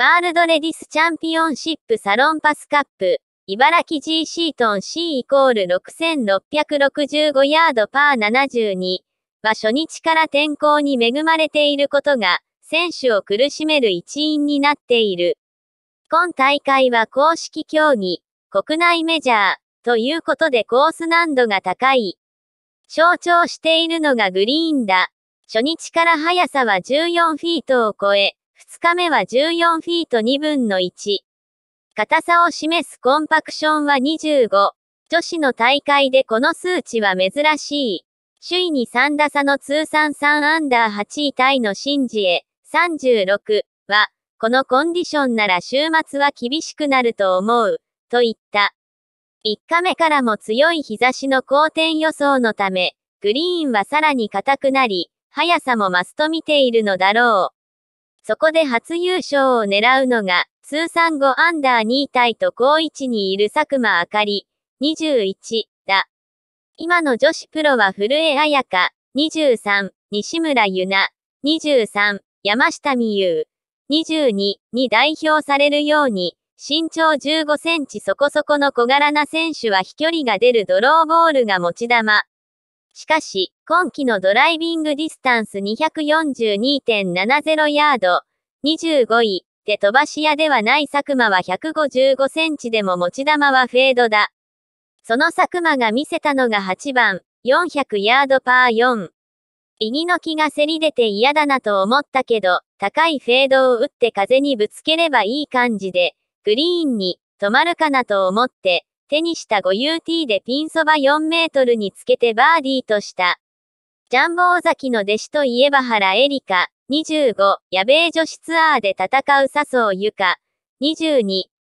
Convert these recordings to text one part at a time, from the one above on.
ワールドレディスチャンピオンシップサロンパスカップ、茨城 GC トン C イコール6665ヤードパー72は初日から天候に恵まれていることが、選手を苦しめる一因になっている。今大会は公式競技、国内メジャー、ということでコース難度が高い。象徴しているのがグリーンだ。初日から速さは14フィートを超え、2日目は14フィート2分の1。硬さを示すコンパクションは25。女子の大会でこの数値は珍しい。首位に3打差の通算3アンダー8位タイのシンジエ、36は、このコンディションなら週末は厳しくなると思う、と言った。3日目からも強い日差しの好転予想のため、グリーンはさらに硬くなり、速さも増すと見ているのだろう。そこで初優勝を狙うのが、通算5アンダー2位と高位置にいる佐久間あかり、21だ。今の女子プロは古江彩香、23、西村ゆな、23、山下美優、22に代表されるように、身長15センチそこそこの小柄な選手は飛距離が出るドローボールが持ち玉。しかし、今季のドライビングディスタンス242.70ヤード、25位、で飛ばし屋ではない佐久間は155センチでも持ち球はフェードだ。その佐久間が見せたのが8番、400ヤードパー4。イニの木がせり出て嫌だなと思ったけど、高いフェードを打って風にぶつければいい感じで、グリーンに止まるかなと思って、手にした5 u t でピンそば4メートルにつけてバーディーとした。ジャンボ尾崎の弟子といえば原エリカ、25、野米女子ツアーで戦う笹生ゆか、22、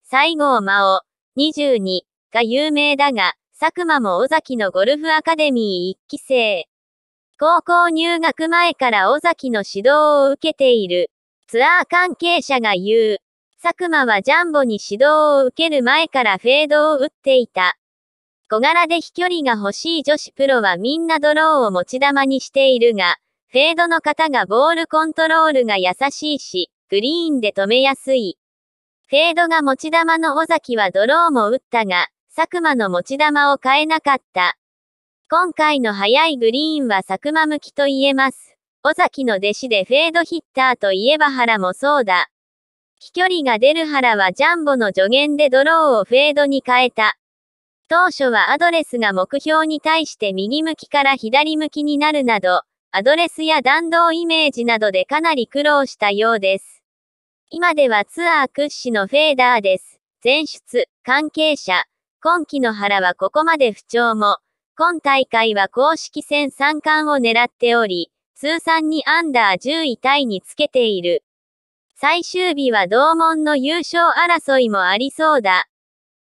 西郷真央、22、が有名だが、佐久間も尾崎のゴルフアカデミー1期生。高校入学前から尾崎の指導を受けている。ツアー関係者が言う。佐久間はジャンボに指導を受ける前からフェードを打っていた。小柄で飛距離が欲しい女子プロはみんなドローを持ち玉にしているが、フェードの方がボールコントロールが優しいし、グリーンで止めやすい。フェードが持ち玉の尾崎はドローも打ったが、佐久間の持ち玉を変えなかった。今回の速いグリーンは佐久間向きと言えます。尾崎の弟子でフェードヒッターといえば原もそうだ。飛距離が出る原はジャンボの助言でドローをフェードに変えた。当初はアドレスが目標に対して右向きから左向きになるなど、アドレスや弾道イメージなどでかなり苦労したようです。今ではツアー屈指のフェーダーです。前出、関係者、今季の原はここまで不調も、今大会は公式戦3冠を狙っており、通算にアンダー10位タイにつけている。最終日は同門の優勝争いもありそうだ。